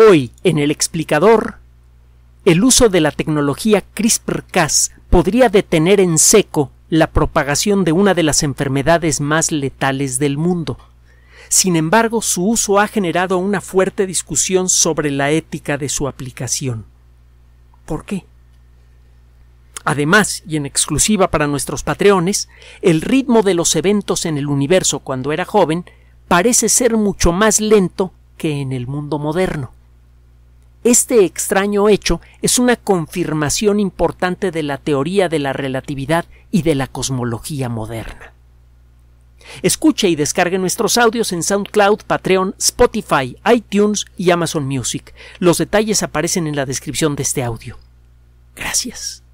Hoy, en el explicador, el uso de la tecnología CRISPR-Cas podría detener en seco la propagación de una de las enfermedades más letales del mundo. Sin embargo, su uso ha generado una fuerte discusión sobre la ética de su aplicación. ¿Por qué? Además, y en exclusiva para nuestros patreones, el ritmo de los eventos en el universo cuando era joven parece ser mucho más lento que en el mundo moderno. Este extraño hecho es una confirmación importante de la teoría de la relatividad y de la cosmología moderna. Escuche y descargue nuestros audios en SoundCloud, Patreon, Spotify, iTunes y Amazon Music. Los detalles aparecen en la descripción de este audio. Gracias.